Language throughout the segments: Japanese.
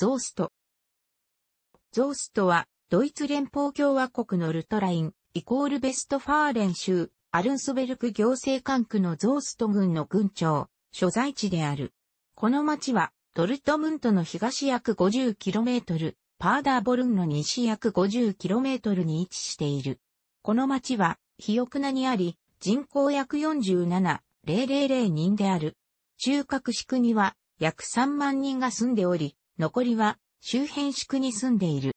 ゾースト。ゾーストは、ドイツ連邦共和国のルトライン、イコールベストファーレン州、アルンスベルク行政管区のゾースト郡の郡長、所在地である。この町は、ドルトムントの東約 50km、パーダーボルンの西約 50km に位置している。この町は、肥奥なにあり、人口約47,000人である。中核地区には、約3万人が住んでおり、残りは周辺宿区に住んでいる。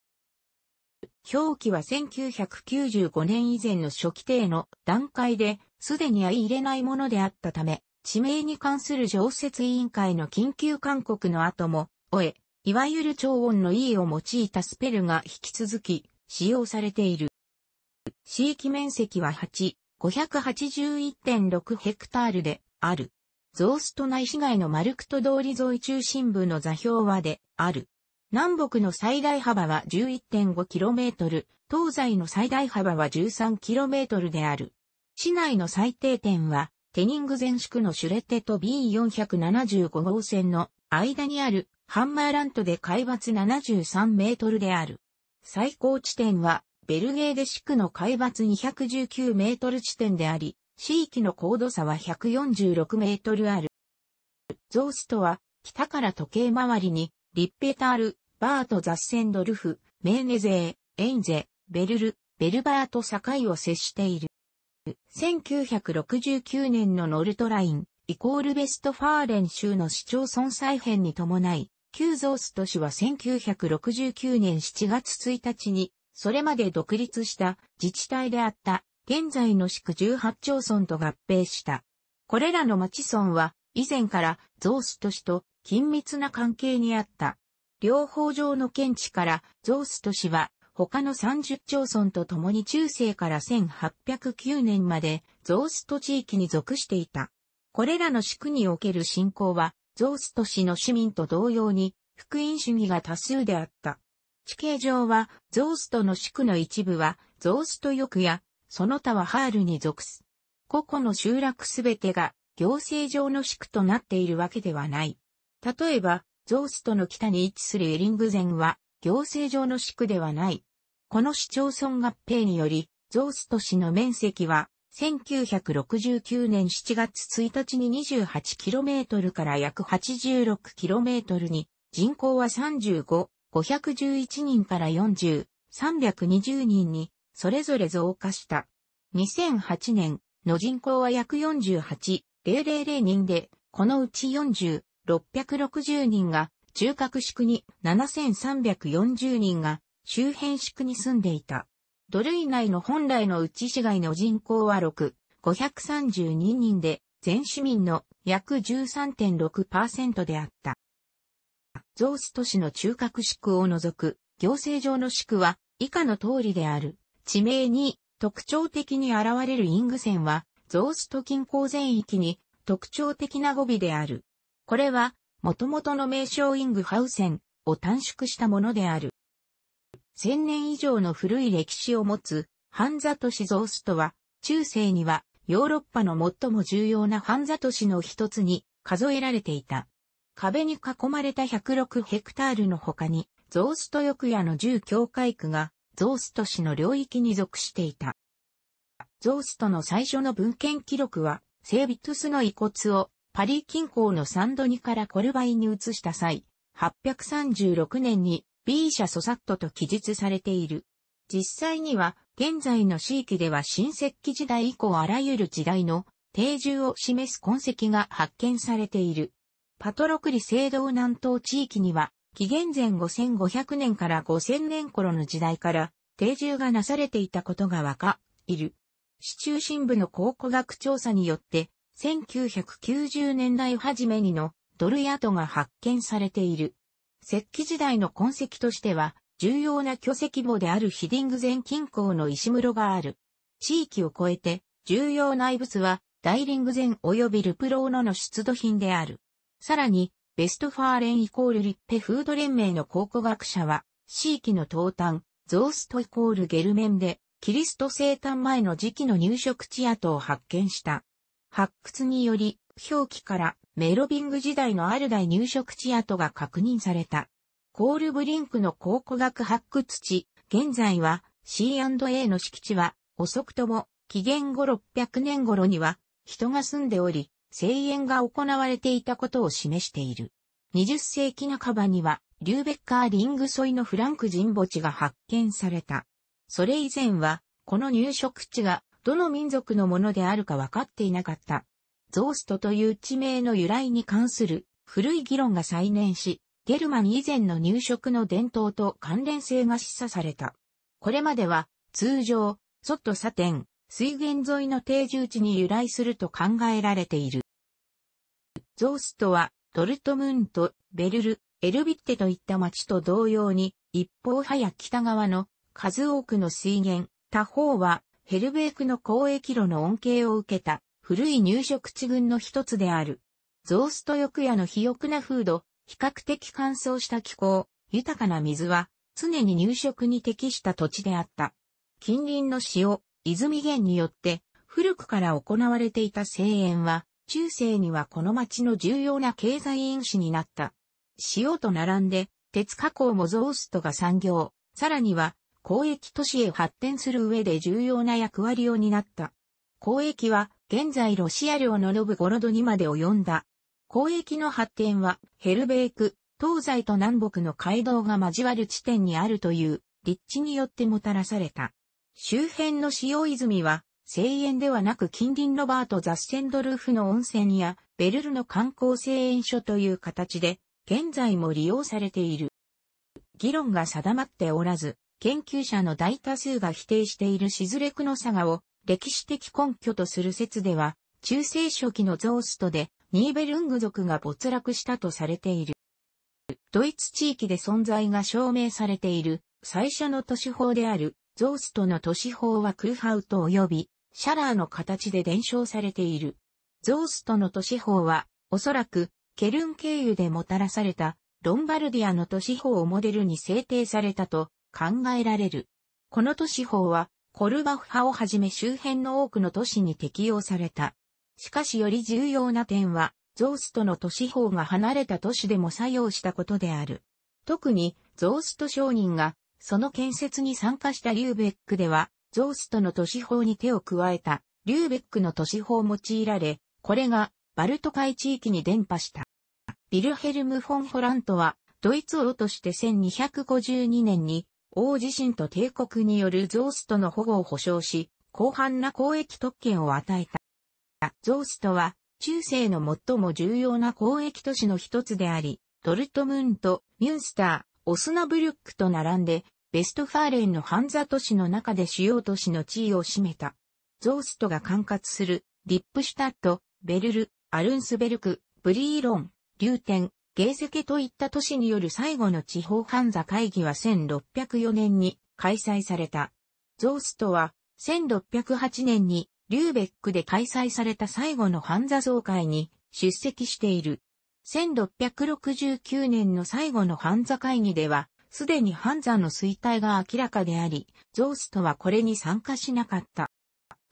表記は1995年以前の初期定の段階で、すでに相入れないものであったため、地名に関する常設委員会の緊急勧告の後も、おえ、いわゆる超音の E を用いたスペルが引き続き使用されている。地域面積は8、581.6ヘクタールである。ゾースト内市街のマルクト通り沿い中心部の座標はである。南北の最大幅は 11.5km、東西の最大幅は 13km である。市内の最低点は、テニング全宿のシュレッテと B475 号線の間にあるハンマーラントで海抜73メートルである。最高地点はベルゲーデ地区の海抜219メートル地点であり、地域の高度差は146メートルある。ゾーストは、北から時計回りに、リッペタール、バート・ザッセンドルフ、メーネゼー、エインゼ、ベルル、ベルバート境を接している。1969年のノルトライン、イコールベストファーレン州の市町村再編に伴い、旧ゾースト市は1969年7月1日に、それまで独立した自治体であった現在の市区18町村と合併した。これらの町村は、以前から増市都市と緊密な関係にあった。両方上の県地から増市都市は、他の30町村と共に中世から1809年まで増市都地域に属していた。これらの市区における信仰は、増市都市の市民と同様に、福音主義が多数であった。地形上は、ゾーストの宿の一部は、ゾースト翼やその他はハールに属す。個々の集落すべてが行政上の宿区となっているわけではない。例えば、ゾーストの北に位置するエリングゼンは行政上の宿区ではない。この市町村合併により、ゾースト市の面積は1969年7月1日に 28km から約 86km に、人口は35、511人から40、320人にそれぞれ増加した。2008年の人口は約48,000人で、このうち40,660人が中核宿区に7,340人が周辺宿区に住んでいた。土類内の本来の内市街の人口は6、532人で、全市民の約13.6%であった。ゾース都市の中核宿区を除く行政上の宿区は以下の通りである。地名に特徴的に現れるイング線は、ゾースト近郊全域に特徴的な語尾である。これは、元々の名称イングハウセンを短縮したものである。千年以上の古い歴史を持つ、ハンザ都市ゾーストは、中世にはヨーロッパの最も重要なハンザ都市の一つに数えられていた。壁に囲まれた106ヘクタールの他に、ゾースト翼屋の住教会区がゾースト氏の領域に属していた。ゾーストの最初の文献記録は、セービトゥスの遺骨をパリ近郊のサンドニからコルバイに移した際、836年に B 社ソサットと記述されている。実際には、現在の地域では新石器時代以降あらゆる時代の定住を示す痕跡が発見されている。パトロクリ聖堂南東地域には紀元前5500年から5000年頃の時代から定住がなされていたことがわか、いる。市中心部の考古学調査によって、1990年代初めにのドルヤトが発見されている。石器時代の痕跡としては、重要な巨石墓であるヒディング前近郊の石室がある。地域を超えて、重要な遺物は、ダイリング前及びルプローノの出土品である。さらに、ベストファーレンイコールリッペフード連盟の考古学者は、地域の東端、ゾーストイコールゲルメンで、キリスト生誕前の時期の入植地跡を発見した。発掘により、表記からメロビング時代のアル大入植地跡が確認された。コールブリンクの考古学発掘地、現在は C&A の敷地は遅くとも紀元後600年頃には人が住んでおり、声援が行われていたことを示している。20世紀半ばには、リューベッカーリング沿いのフランク人墓地が発見された。それ以前は、この入植地がどの民族のものであるか分かっていなかった。ゾーストという地名の由来に関する古い議論が再燃し、ゲルマン以前の入植の伝統と関連性が示唆された。これまでは、通常、ソットサテン、水源沿いの定住地に由来すると考えられている。ゾーストは、ドルトムント、ベルル、エルビッテといった町と同様に、一方はや北側の数多くの水源、他方はヘルベークの交易路の恩恵を受けた古い入植地群の一つである。ゾースト翌夜の肥沃な風土、比較的乾燥した気候、豊かな水は常に入植に適した土地であった。近隣の塩、泉源によって古くから行われていた声援は、中世にはこの町の重要な経済因子になった。塩と並んで、鉄加工もゾーストが産業、さらには交易都市へ発展する上で重要な役割を担った。交易は現在ロシア領のノブゴロドにまで及んだ。交易の発展はヘルベーク、東西と南北の街道が交わる地点にあるという立地によってもたらされた。周辺の塩泉は、声援ではなく近隣ロバート・ザッセンドルフの温泉やベルルの観光声援所という形で、現在も利用されている。議論が定まっておらず、研究者の大多数が否定しているしずれくの佐賀を歴史的根拠とする説では、中世初期のゾーストでニーベルング族が没落したとされている。ドイツ地域で存在が証明されている最初の都市法であるゾーストの都市法はクルハウト及びシャラーの形で伝承されている。ゾーストの都市法は、おそらく、ケルン経由でもたらされた、ロンバルディアの都市法をモデルに制定されたと考えられる。この都市法は、コルバフ派をはじめ周辺の多くの都市に適用された。しかしより重要な点は、ゾーストの都市法が離れた都市でも作用したことである。特に、ゾースト商人がその建設に参加したリューベックでは、ゾーストの都市法に手を加えた、リューベックの都市法を用いられ、これがバルト海地域に伝播した。ビルヘルム・フォン・ホラントは、ドイツ王として1252年に、王自身と帝国によるゾーストの保護を保障し、広範な交易特権を与えた。ゾーストは、中世の最も重要な交易都市の一つであり、ドルトムーンとミュンスター、オスナブリュックと並んで、ベストファーレンのハンザ都市の中で主要都市の地位を占めた。ゾーストが管轄する、リップシュタット、ベルル、アルンスベルク、ブリーロン、リューテン、ゲーゼケといった都市による最後の地方ハンザ会議は1604年に開催された。ゾーストは1608年にリューベックで開催された最後のハンザ総会に出席している。1669年の最後のンザ会議では、すでにンザの衰退が明らかであり、ゾーストはこれに参加しなかった。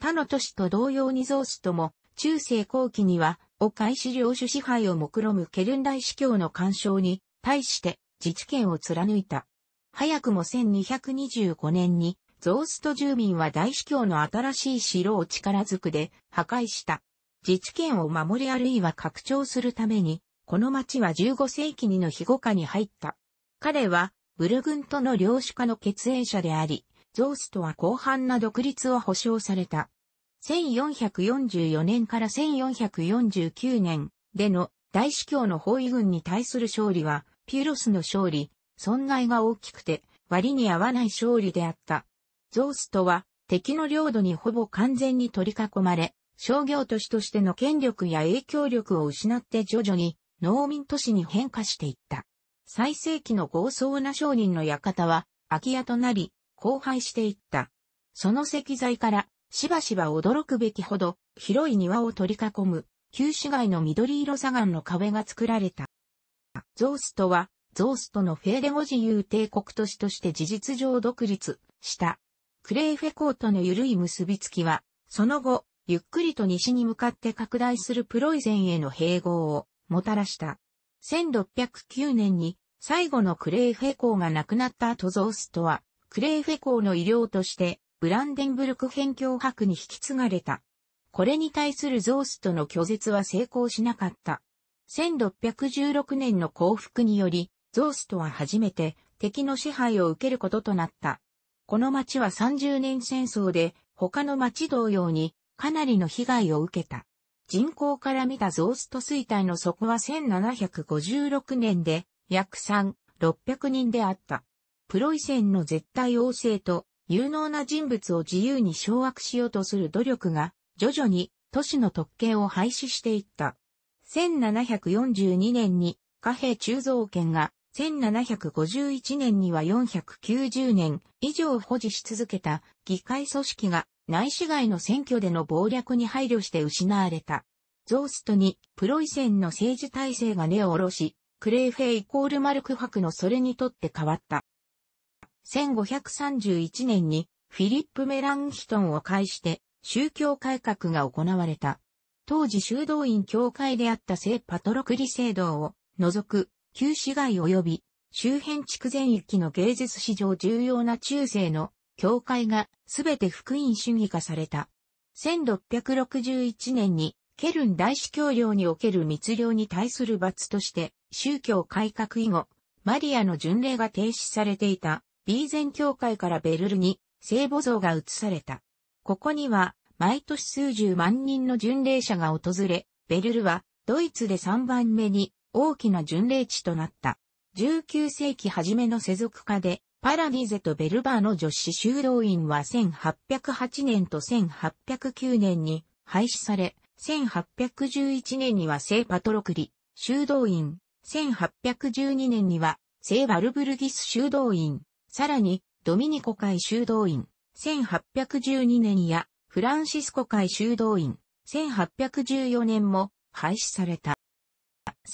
他の都市と同様にゾーストも、中世後期には、お返し領主支配を目論むケルン大司教の干渉に、対して自治権を貫いた。早くも1225年に、ゾースト住民は大司教の新しい城を力づくで破壊した。自治権を守りあるいは拡張するために、この町は15世紀にの庇護下に入った。彼は、ブルグントの領主家の血縁者であり、ゾースとは広範な独立を保障された。1444年から1449年での大司教の包囲軍に対する勝利は、ピュロスの勝利、損害が大きくて、割に合わない勝利であった。ゾーストは、敵の領土にほぼ完全に取り囲まれ、商業都市としての権力や影響力を失って徐々に農民都市に変化していった。最盛期の豪壮な商人の館は空き家となり、荒廃していった。その石材から、しばしば驚くべきほど、広い庭を取り囲む、旧市街の緑色砂岩の壁が作られた。ゾーストは、ゾーストのフェーデゴ自由帝国都市として事実上独立した。クレーフェコートの緩い結びつきは、その後、ゆっくりと西に向かって拡大するプロイゼンへの併合をもたらした。1609年に最後のクレーフェ公が亡くなった後ゾーストは、クレーフェ公の医療として、ブランデンブルク辺境博に引き継がれた。これに対するゾーストの拒絶は成功しなかった。1616年の降伏により、ゾーストは初めて敵の支配を受けることとなった。この町は30年戦争で他の町同様にかなりの被害を受けた。人口から見たゾースト衰退の底は1756年で約3、600人であった。プロイセンの絶対王政と有能な人物を自由に掌握しようとする努力が徐々に都市の特権を廃止していった。1742年に貨幣鋳造権が1751年には490年以上保持し続けた議会組織が内市街の選挙での暴略に配慮して失われた。ゾーストにプロイセンの政治体制が根を下ろし、クレーフェイコールマルク博のそれにとって変わった。1531年にフィリップ・メランヒトンを介して宗教改革が行われた。当時修道院教会であった聖パトロクリ聖堂を除く旧市街及び周辺地区全域の芸術史上重要な中世の教会がすべて福音主義化された。1661年にケルン大司教領における密領に対する罰として宗教改革以後、マリアの巡礼が停止されていたビーゼン教会からベルルに聖母像が移された。ここには毎年数十万人の巡礼者が訪れ、ベルルはドイツで3番目に大きな巡礼地となった。19世紀初めの世俗化でパラディゼとベルバーの女子修道院は1808年と1809年に廃止され、1811年には聖パトロクリ修道院、1812年には聖バルブルギス修道院、さらにドミニコ会修道院、1812年やフランシスコ会修道院、1814年も廃止された。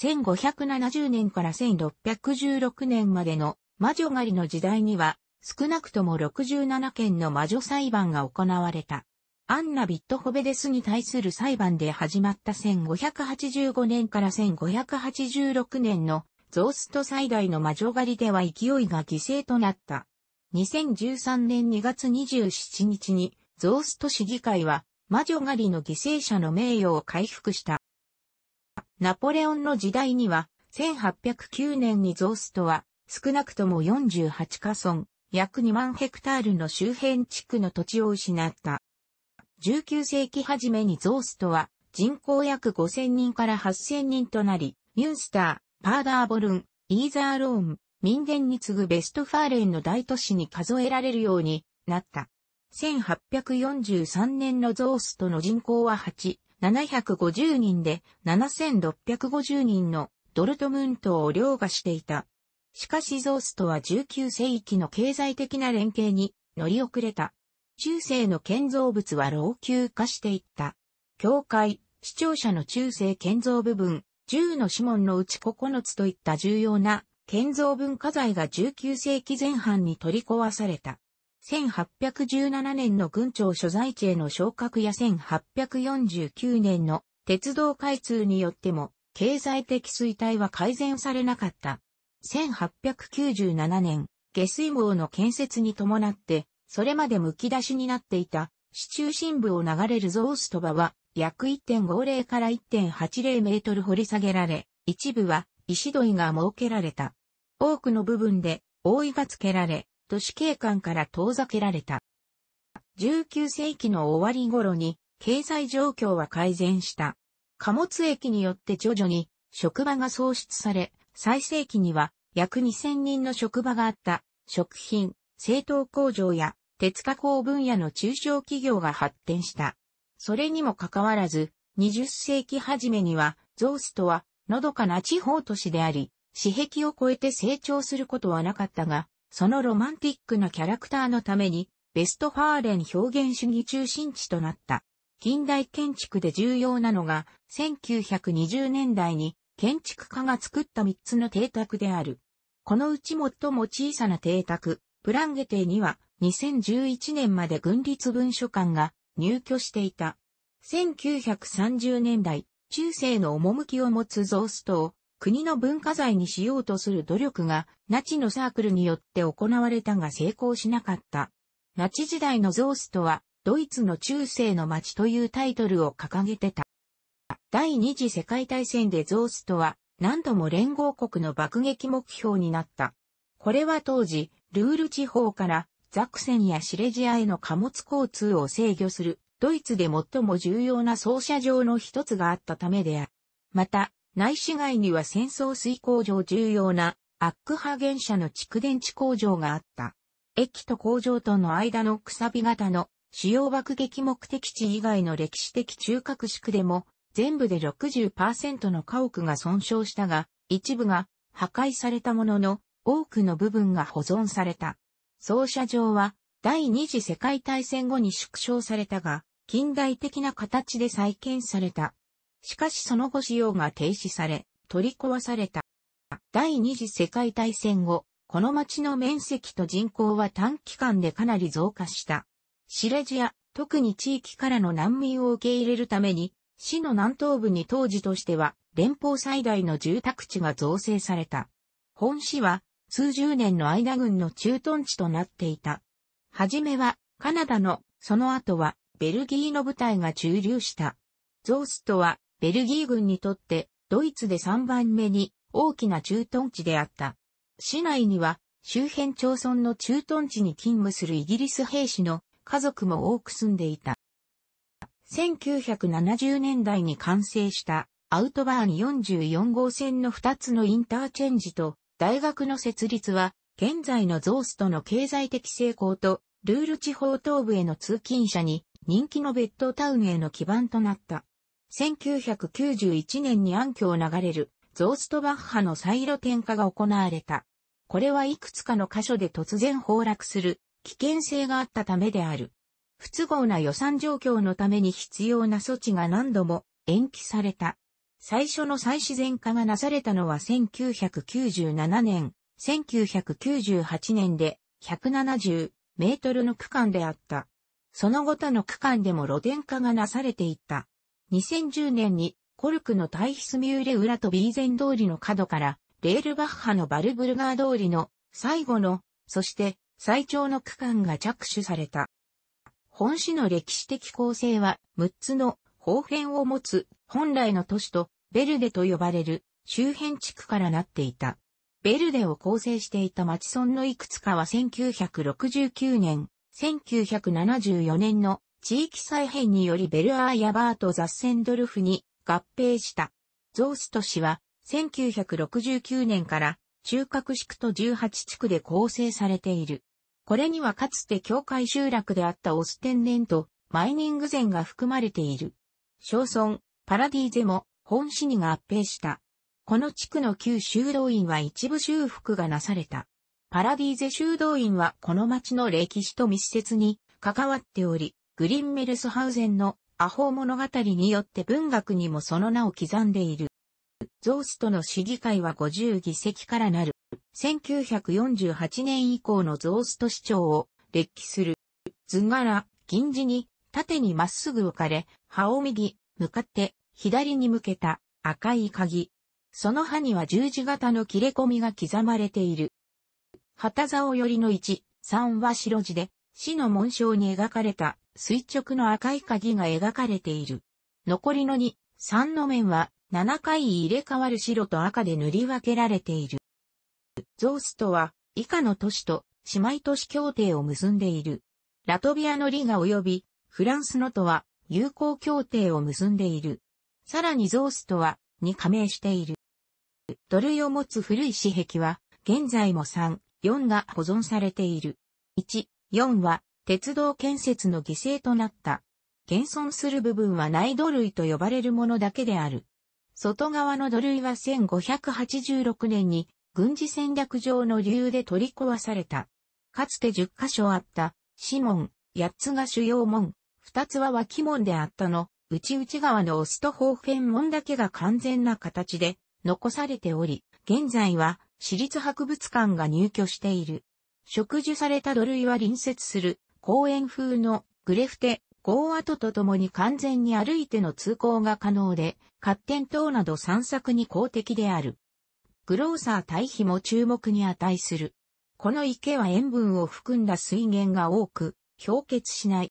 1570年から1616年までの魔女狩りの時代には、少なくとも67件の魔女裁判が行われた。アンナ・ビットホベデスに対する裁判で始まった1585年から1586年のゾースト最大の魔女狩りでは勢いが犠牲となった。2013年2月27日にゾースト市議会は魔女狩りの犠牲者の名誉を回復した。ナポレオンの時代には1809年にゾーストは少なくとも48カ村、約2万ヘクタールの周辺地区の土地を失った。19世紀初めにゾーストは人口約5000人から8000人となり、ミュンスター、パーダーボルン、イーザーローン、民伝に次ぐベストファーレンの大都市に数えられるようになった。1843年のゾーストの人口は8、750人で7650人のドルトムントを凌駕していた。しかしゾーストは19世紀の経済的な連携に乗り遅れた。中世の建造物は老朽化していった。教会、視聴者の中世建造部分、10の指紋のうち9つといった重要な建造文化財が19世紀前半に取り壊された。1817年の軍庁所在地への昇格や1849年の鉄道開通によっても経済的衰退は改善されなかった。1897年、下水網の建設に伴って、それまで剥き出しになっていた、市中心部を流れるゾースト場は、約1.50から1.80メートル掘り下げられ、一部は石土が設けられた。多くの部分で覆いがつけられ、都市景観から遠ざけられた。19世紀の終わり頃に経済状況は改善した。貨物駅によって徐々に職場が創出され、最盛期には約2000人の職場があった、食品、製糖工場や鉄加工分野の中小企業が発展した。それにもかかわらず、20世紀初めには、ゾースとは、のどかな地方都市であり、私壁を越えて成長することはなかったが、そのロマンティックなキャラクターのために、ベストファーレン表現主義中心地となった。近代建築で重要なのが、1920年代に建築家が作った3つの邸宅である。このうち最も小さな邸宅、プランゲ邸には2011年まで軍立文書館が入居していた。1930年代、中世の趣を持つゾーストを国の文化財にしようとする努力がナチのサークルによって行われたが成功しなかった。ナチ時代のゾーストはドイツの中世の街というタイトルを掲げてた。第二次世界大戦でゾーストは何度も連合国の爆撃目標になった。これは当時、ルール地方からザクセンやシレジアへの貨物交通を制御する、ドイツで最も重要な操車場の一つがあったためである。また、内市街には戦争水工場重要なアックハゲン社の蓄電池工場があった。駅と工場との間のくさび型の主要爆撃目的地以外の歴史的中核地区でも全部で60%の家屋が損傷したが、一部が破壊されたものの、多くの部分が保存された。操車場は、第二次世界大戦後に縮小されたが、近代的な形で再建された。しかしその後使用が停止され、取り壊された。第二次世界大戦後、この町の面積と人口は短期間でかなり増加した。シレジア、特に地域からの難民を受け入れるために、市の南東部に当時としては連邦最大の住宅地が造成された。本市は数十年の間軍の駐屯地となっていた。はじめはカナダの、その後はベルギーの部隊が駐留した。ゾーストはベルギー軍にとってドイツで3番目に大きな駐屯地であった。市内には周辺町村の駐屯地に勤務するイギリス兵士の家族も多く住んでいた。1970年代に完成したアウトバーン44号線の2つのインターチェンジと大学の設立は現在のゾーストの経済的成功とルール地方東部への通勤者に人気のベッドタウンへの基盤となった。1991年に暗渠を流れるゾーストバッハの再路転化が行われた。これはいくつかの箇所で突然崩落する危険性があったためである。不都合な予算状況のために必要な措置が何度も延期された。最初の再自然化がなされたのは1997年、1998年で170メートルの区間であった。その後との区間でも露天化がなされていった。2010年にコルクの大ヒスミューレ裏とビーゼン通りの角からレールバッハのバルブルガー通りの最後の、そして最長の区間が着手された。本市の歴史的構成は6つの方辺を持つ本来の都市とベルデと呼ばれる周辺地区からなっていた。ベルデを構成していた町村のいくつかは1969年、1974年の地域再編によりベルアーヤバート・ザッセンドルフに合併した。ゾースト市は1969年から中核地区と18地区で構成されている。これにはかつて境界集落であったオス天然とマイニング禅が含まれている。小村、パラディーゼも本市に合併した。この地区の旧修道院は一部修復がなされた。パラディーゼ修道院はこの町の歴史と密接に関わっており、グリンメルスハウゼンのアホ物語によって文学にもその名を刻んでいる。ゾーストの市議会は50議席からなる。1948年以降のゾースト市長を列記する図柄、銀字に縦にまっすぐ置かれ、葉を右、向かって左に向けた赤い鍵。その歯には十字型の切れ込みが刻まれている。旗竿寄りの1、3は白地で、死の紋章に描かれた垂直の赤い鍵が描かれている。残りの2、3の面は7回入れ替わる白と赤で塗り分けられている。ゾースとは、以下の都市と姉妹都市協定を結んでいる。ラトビアのリガ及び、フランスのとは、友好協定を結んでいる。さらにゾースとは、に加盟している。土塁を持つ古い紙壁は、現在も3、4が保存されている。1、4は、鉄道建設の犠牲となった。現存する部分は内土類と呼ばれるものだけである。外側の土塁は1586年に軍事戦略上の理由で取り壊された。かつて10カ所あった、シ門、8つが主要門、2つは脇門であったの、内内側のオストホーフェン門だけが完全な形で残されており、現在は私立博物館が入居している。植樹された土塁は隣接する公園風のグレフテ、ゴー跡と共に完全に歩いての通行が可能で、活展等など散策に公的である。グローサー堆肥も注目に値する。この池は塩分を含んだ水源が多く、氷結しない。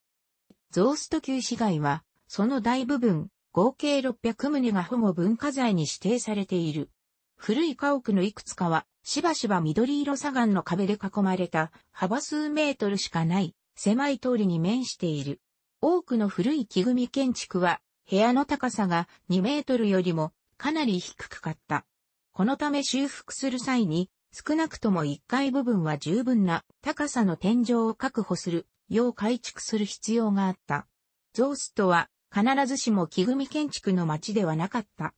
ゾースト旧市街は、その大部分、合計600棟が保護文化財に指定されている。古い家屋のいくつかは、しばしば緑色砂岩の壁で囲まれた、幅数メートルしかない、狭い通りに面している。多くの古い木組建築は、部屋の高さが2メートルよりもかなり低かった。このため修復する際に、少なくとも1階部分は十分な高さの天井を確保するよう改築する必要があった。ゾースとは必ずしも木組建築の町ではなかった。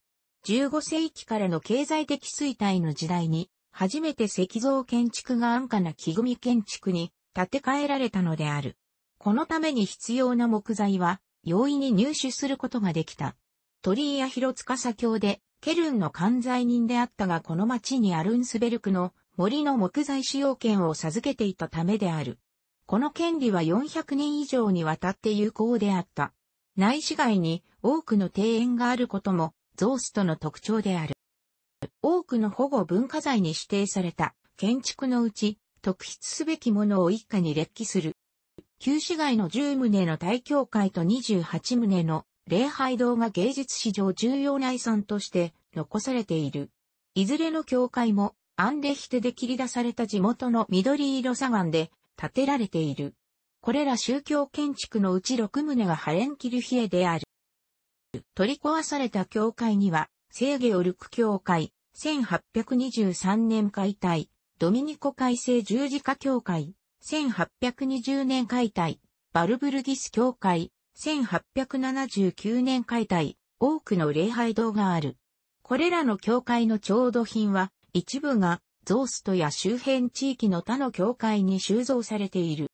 15世紀からの経済的衰退の時代に、初めて石像建築が安価な木組建築に建て替えられたのである。このために必要な木材は容易に入手することができた。鳥居や広塚左でケルンの管財人であったがこの町にアルンスベルクの森の木材使用権を授けていたためである。この権利は400年以上にわたって有効であった。内市街に多くの庭園があることもゾーストの特徴である。多くの保護文化財に指定された建築のうち特筆すべきものを一家に列記する。旧市街の10棟の大教会と28棟の礼拝堂が芸術史上重要な遺産として残されている。いずれの教会もアンデヒテで切り出された地元の緑色砂岩で建てられている。これら宗教建築のうち6棟がハレンキルヒエである。取り壊された教会には、聖ゲオルク教会、1823年解体、ドミニコ改正十字架教会、1820年解体、バルブルギス教会、1879年解体、多くの礼拝堂がある。これらの教会の調度品は、一部がゾーストや周辺地域の他の教会に収蔵されている。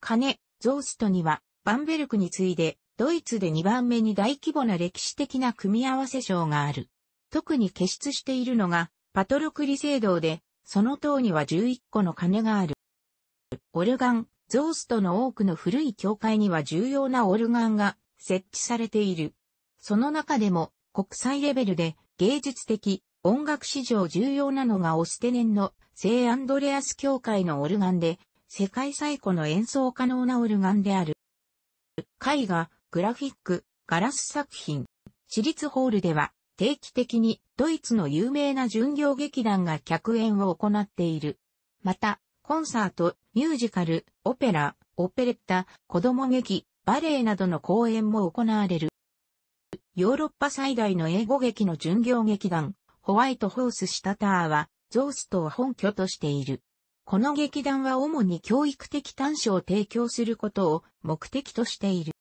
金、ゾーストには、バンベルクに次いで、ドイツで2番目に大規模な歴史的な組み合わせ賞がある。特に傑出しているのが、パトロクリ聖堂で、その塔には11個の鐘がある。オルガン、ゾーストの多くの古い教会には重要なオルガンが設置されている。その中でも国際レベルで芸術的、音楽史上重要なのがオステネンの聖アンドレアス教会のオルガンで、世界最古の演奏可能なオルガンである。絵画、グラフィック、ガラス作品、私立ホールでは定期的にドイツの有名な巡業劇団が客演を行っている。また、コンサート、ミュージカル、オペラ、オペレッタ、子供劇、バレエなどの公演も行われる。ヨーロッパ最大の英語劇の巡業劇団、ホワイトホースシタターは、ゾーストを本拠としている。この劇団は主に教育的短所を提供することを目的としている。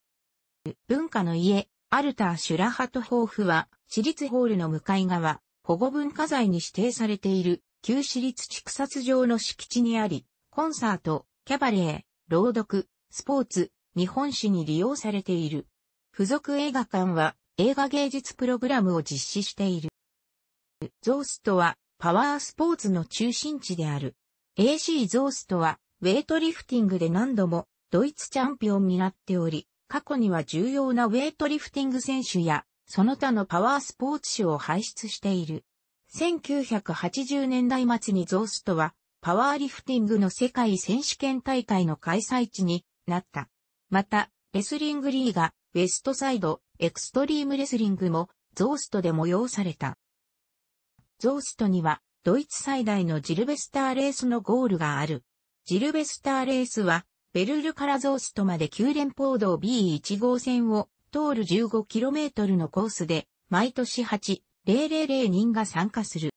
文化の家、アルター・シュラハトホーフは、私立ホールの向かい側、保護文化財に指定されている、旧私立畜殺場の敷地にあり、コンサート、キャバレー、朗読、スポーツ、日本史に利用されている。付属映画館は映画芸術プログラムを実施している。ゾーストはパワースポーツの中心地である。AC ゾーストはウェイトリフティングで何度もドイツチャンピオンになっており、過去には重要なウェイトリフティング選手やその他のパワースポーツ種を輩出している。1980年代末にゾーストはパワーリフティングの世界選手権大会の開催地になった。また、レスリングリーガ、ウェストサイド、エクストリームレスリングも、ゾーストで催された。ゾーストには、ドイツ最大のジルベスターレースのゴールがある。ジルベスターレースは、ベルルからゾーストまで9連邦道 B1 号線を通る 15km のコースで、毎年8、000人が参加する。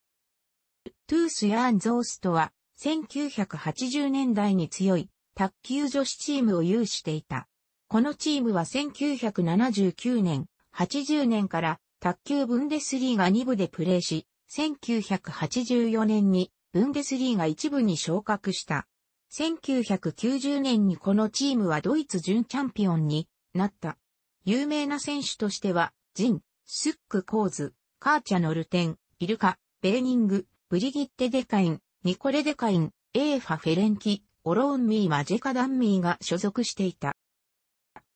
トゥース・ヤーン・ゾーストは、1980年代に強い卓球女子チームを有していた。このチームは1979年、80年から卓球ブンデスリーが2部でプレーし、1984年にブンデスリーが1部に昇格した。1990年にこのチームはドイツ準チャンピオンになった。有名な選手としては、ジン、スック・コーズ、カーチャ・ノルテン、イルカ、ベーニング、ブリギッテ・デカイン、ニコレ・デカイン、エーファ・フェレンキ、オローン・ミー・マジェカ・ダンミーが所属していた。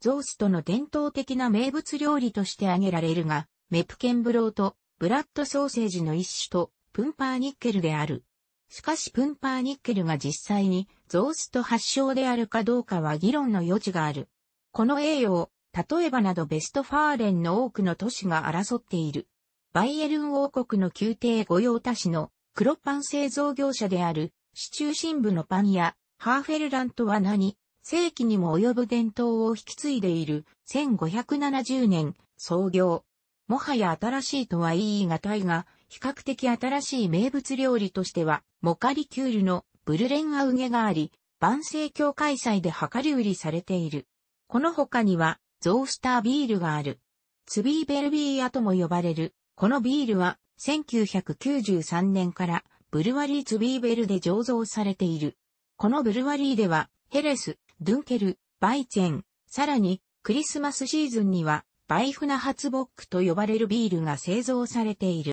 ゾーストの伝統的な名物料理として挙げられるが、メプケンブローとブラッドソーセージの一種とプンパーニッケルである。しかしプンパーニッケルが実際にゾースト発祥であるかどうかは議論の余地がある。この栄誉を、例えばなどベストファーレンの多くの都市が争っている。バイエルン王国の宮廷御用達の黒パン製造業者である、市中心部のパン屋、ハーフェルランとは何、世紀にも及ぶ伝統を引き継いでいる、1570年、創業。もはや新しいとは言い難いが、比較的新しい名物料理としては、モカリキュールのブルレンアウゲがあり、万世協開催で量り売りされている。この他には、ゾースタービールがある。ツビーベルビーアとも呼ばれる。このビールは、1993年からブルワリーツビーベルで醸造されている。このブルワリーでは、ヘレス、ドゥンケル、バイチェン、さらにクリスマスシーズンにはバイフナハツボックと呼ばれるビールが製造されている。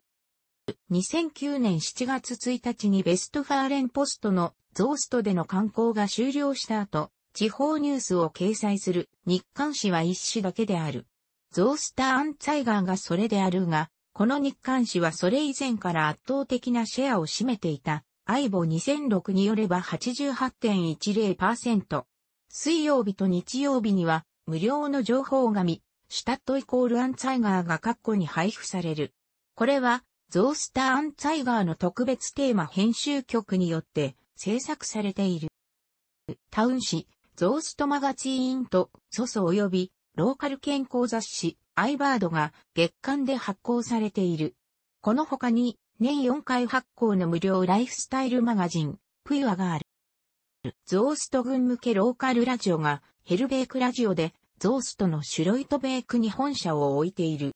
2009年7月1日にベストファーレンポストのゾーストでの観光が終了した後、地方ニュースを掲載する日刊紙は一紙だけである。ゾースター・アンツァイガーがそれであるが、この日刊誌はそれ以前から圧倒的なシェアを占めていた、相棒2006によれば88.10%。水曜日と日曜日には、無料の情報紙、シュタットイコールアンツァイガーが括弧に配布される。これは、ゾースターアンツァイガーの特別テーマ編集局によって制作されている。タウン誌、ゾーストマガチーンと、ソソ及び、ローカル健康雑誌、アイバードが月間で発行されている。この他に年4回発行の無料ライフスタイルマガジン、プイアがある。ゾースト軍向けローカルラジオがヘルベークラジオでゾーストのシュロイトベークに本社を置いている。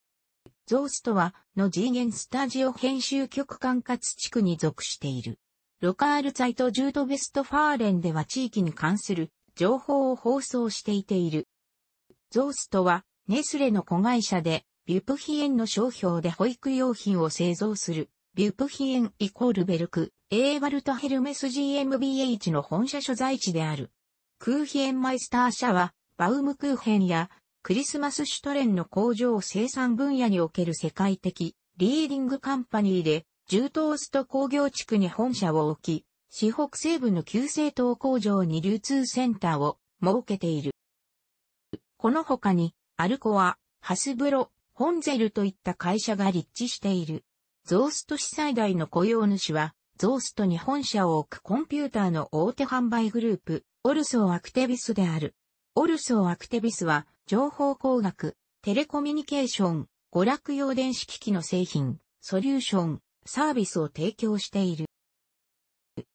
ゾーストはの次元スタジオ編集局管轄地区に属している。ロカールツァイトジュートベストファーレンでは地域に関する情報を放送していている。ゾーストはネスレの子会社で、ビュプヒエンの商標で保育用品を製造する、ビュプヒエンイコールベルク、エーバルト・ヘルメス GmbH の本社所在地である。クーヒエンマイスター社は、バウムクーヘンやクリスマスシュトレンの工場生産分野における世界的リーディングカンパニーで、トースト工業地区に本社を置き、市北西部の旧製東工場に流通センターを設けている。この他に、アルコア、ハスブロ、ホンゼルといった会社が立地している。ゾースト市最大の雇用主は、ゾーストに本社を置くコンピューターの大手販売グループ、オルソーアクテビスである。オルソーアクテビスは、情報工学、テレコミュニケーション、娯楽用電子機器の製品、ソリューション、サービスを提供している。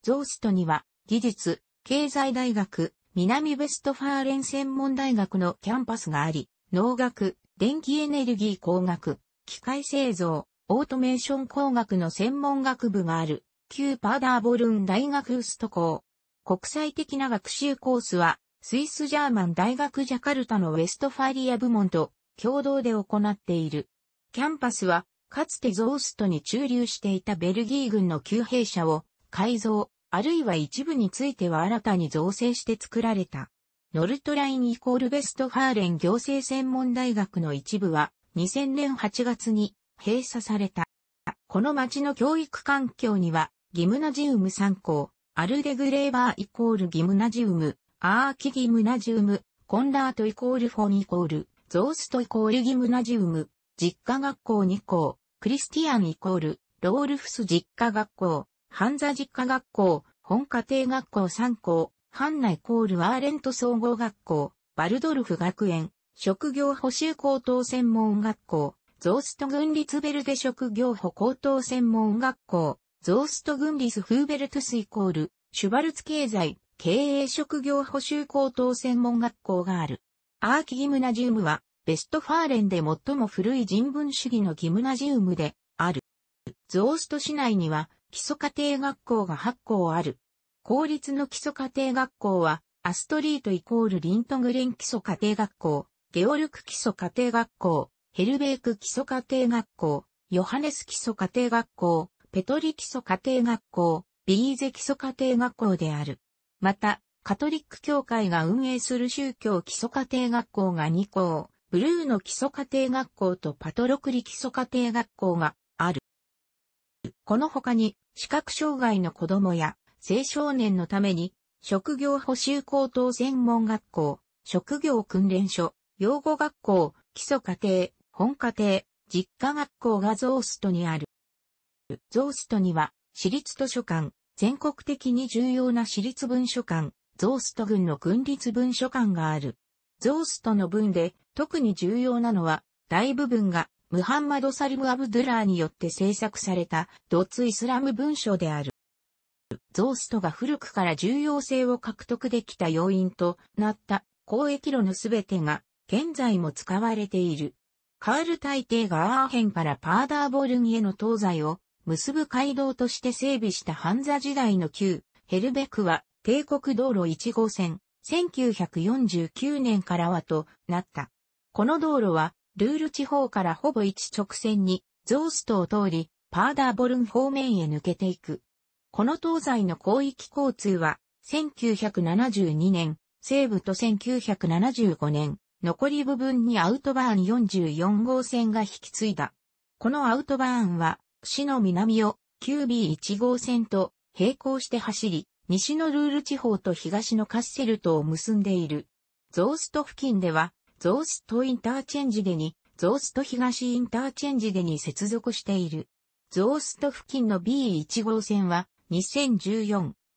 ゾーストには、技術、経済大学、南ベストファーレン専門大学のキャンパスがあり、農学、電気エネルギー工学、機械製造、オートメーション工学の専門学部がある、旧パーダーボルン大学ウスト校。国際的な学習コースは、スイスジャーマン大学ジャカルタのウェストファリア部門と共同で行っている。キャンパスは、かつてゾーストに駐留していたベルギー軍の旧兵舎を改造、あるいは一部については新たに造成して作られた。ノルトラインイコールベストファーレン行政専門大学の一部は2000年8月に閉鎖された。この町の教育環境にはギムナジウム3校、アルデグレーバーイコールギムナジウム、アーキギムナジウム、コンラートイコールフォンイコール、ゾーストイコールギムナジウム、実家学校2校、クリスティアンイコール、ロールフス実家学校、ハンザ実家学校、本家庭学校3校、ハンナイコールアーレント総合学校、バルドルフ学園、職業補修高等専門学校、ゾースト軍立ベルデ職業補高等専門学校、ゾースト軍立フーベルトスイコール、シュバルツ経済、経営職業補修高等専門学校がある。アーキギムナジウムは、ベストファーレンで最も古い人文主義のギムナジウムである。ゾースト市内には基礎家庭学校が8校ある。公立の基礎家庭学校は、アストリートイコールリントグレン基礎家庭学校、ゲオルク基礎家庭学校、ヘルベーク基礎家庭学校、ヨハネス基礎家庭学校、ペトリ基礎家庭学校、ビーゼ基礎家庭学校である。また、カトリック教会が運営する宗教基礎家庭学校が2校、ブルーの基礎家庭学校とパトロクリ基礎家庭学校がある。この他に、視覚障害の子供や、青少年のために、職業補修高等専門学校、職業訓練所、養護学校、基礎家庭、本家庭、実家学校がゾーストにある。ゾーストには、私立図書館、全国的に重要な私立文書館、ゾースト軍の軍立文書館がある。ゾーストの文で、特に重要なのは、大部分がムハンマド・サリム・アブドゥラーによって制作された、ドツ・イスラム文書である。ゾーストが古くから重要性を獲得できた要因となった交易路のすべてが現在も使われている。カール大帝がアーヘンからパーダーボルンへの東西を結ぶ街道として整備したハンザ時代の旧ヘルベクは帝国道路1号線1949年からはとなった。この道路はルール地方からほぼ一直線にゾーストを通りパーダーボルン方面へ抜けていく。この東西の広域交通は、1972年、西部と1975年、残り部分にアウトバーン44号線が引き継いだ。このアウトバーンは、市の南を QB1 号線と並行して走り、西のルール地方と東のカッセルトを結んでいる。ゾースト付近では、ゾーストインターチェンジでに、ゾースト東インターチェンジでに接続している。ゾースト付近の B1 号線は、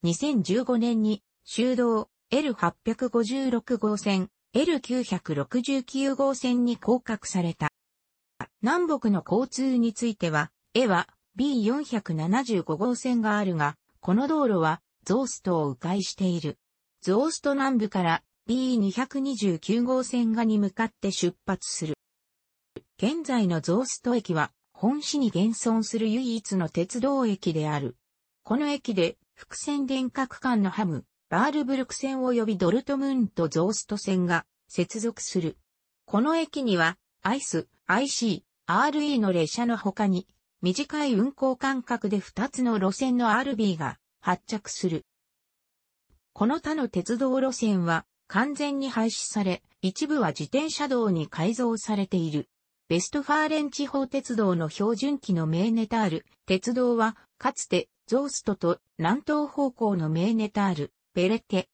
2014-2015年に修道 L856 号線、L969 号線に降格された。南北の交通については、A は B475 号線があるが、この道路はゾーストを迂回している。ゾースト南部から B229 号線がに向かって出発する。現在のゾースト駅は本市に現存する唯一の鉄道駅である。この駅で、伏線電化区間のハム、バールブルク線及びドルトムーントゾースト線が接続する。この駅には、アイス、IC、RE の列車の他に、短い運行間隔で2つの路線の RB が発着する。この他の鉄道路線は完全に廃止され、一部は自転車道に改造されている。ベストファーレン地方鉄道の標準機のメーネタール、鉄道は、かつてゾーストと南東方向のメーネタール、ベレッテ、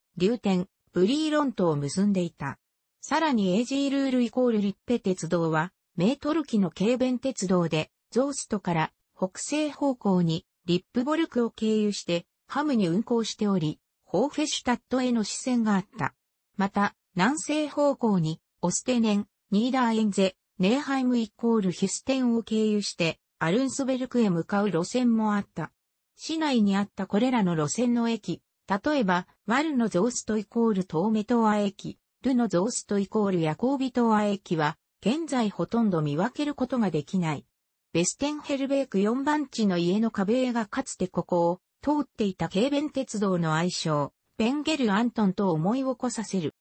ン、ブリーロントを結んでいた。さらにエージールールイコールリッペ鉄道は、メートルキの軽便鉄道で、ゾーストから北西方向にリップボルクを経由してハムに運行しており、ホーフェシュタットへの支線があった。また、南西方向にオステネン、ニーダーエンゼ、ネーハイムイコールヒュステンを経由してアルンスベルクへ向かう路線もあった。市内にあったこれらの路線の駅、例えば、ワルのゾーストイコール東メトア駅、ルのゾーストイコールヤコービトア駅は、現在ほとんど見分けることができない。ベステンヘルベーク4番地の家の壁絵がかつてここを通っていた軽便鉄道の愛称、ベンゲル・アントンと思い起こさせる。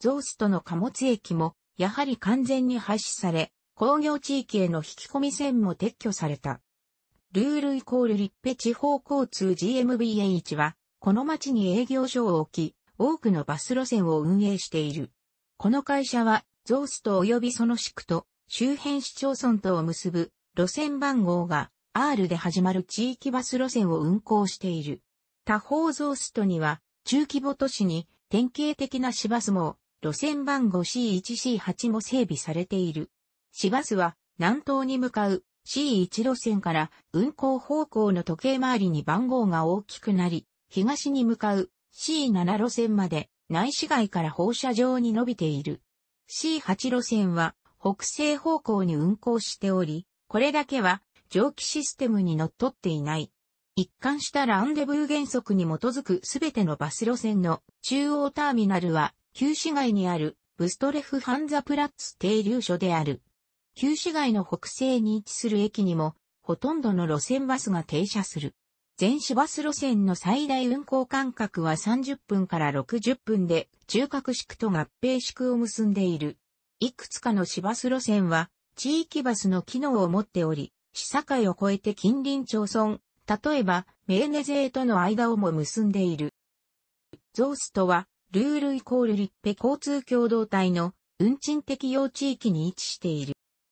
ゾーストの貨物駅も、やはり完全に廃止され、工業地域への引き込み線も撤去された。ルールイコール立ペ地方交通 GMBH は、この町に営業所を置き、多くのバス路線を運営している。この会社は、ゾースト及びその地区と、周辺市町村とを結ぶ、路線番号が R で始まる地域バス路線を運行している。他方ゾーストには、中規模都市に典型的な市バスも、路線番号 C1C8 も整備されている。市バスは、南東に向かう C1 路線から運行方向の時計回りに番号が大きくなり、東に向かう C7 路線まで内市街から放射状に伸びている。C8 路線は北西方向に運行しており、これだけは蒸気システムに則っっていない。一貫したランデブー原則に基づくすべてのバス路線の中央ターミナルは旧市街にあるブストレフハンザプラッツ停留所である。旧市街の北西に位置する駅にも、ほとんどの路線バスが停車する。全市バス路線の最大運行間隔は30分から60分で、中核宿と合併宿を結んでいる。いくつかの市バス路線は、地域バスの機能を持っており、市境を越えて近隣町村、例えば、メーネ勢との間をも結んでいる。ゾースとは、ルールイコール立ッ交通共同体の運賃適用地域に位置している。